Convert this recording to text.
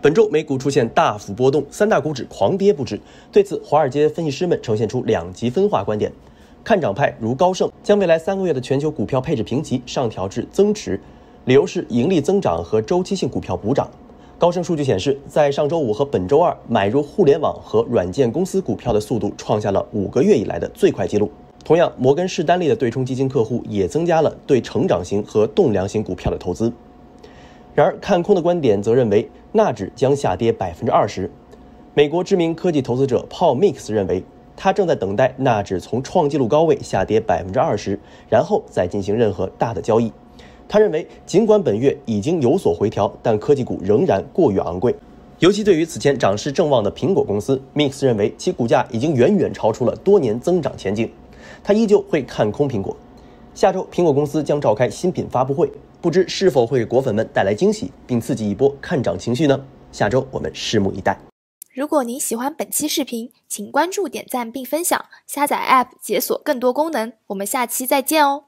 本周美股出现大幅波动，三大股指狂跌不止。对此，华尔街分析师们呈现出两极分化观点。看涨派如高盛将未来三个月的全球股票配置评级上调至增持，理由是盈利增长和周期性股票补涨。高盛数据显示，在上周五和本周二买入互联网和软件公司股票的速度创下了五个月以来的最快纪录。同样，摩根士丹利的对冲基金客户也增加了对成长型和栋梁型股票的投资。然而，看空的观点则认为。纳指将下跌百分之二十。美国知名科技投资者 Paul Mix 认为，他正在等待纳指从创纪录高位下跌百分之二十，然后再进行任何大的交易。他认为，尽管本月已经有所回调，但科技股仍然过于昂贵。尤其对于此前涨势正旺的苹果公司，Mix 认为其股价已经远远超出了多年增长前景。他依旧会看空苹果。下周，苹果公司将召开新品发布会。不知是否会给果粉们带来惊喜，并刺激一波看涨情绪呢？下周我们拭目以待。如果您喜欢本期视频，请关注、点赞并分享，下载 APP 解锁更多功能。我们下期再见哦。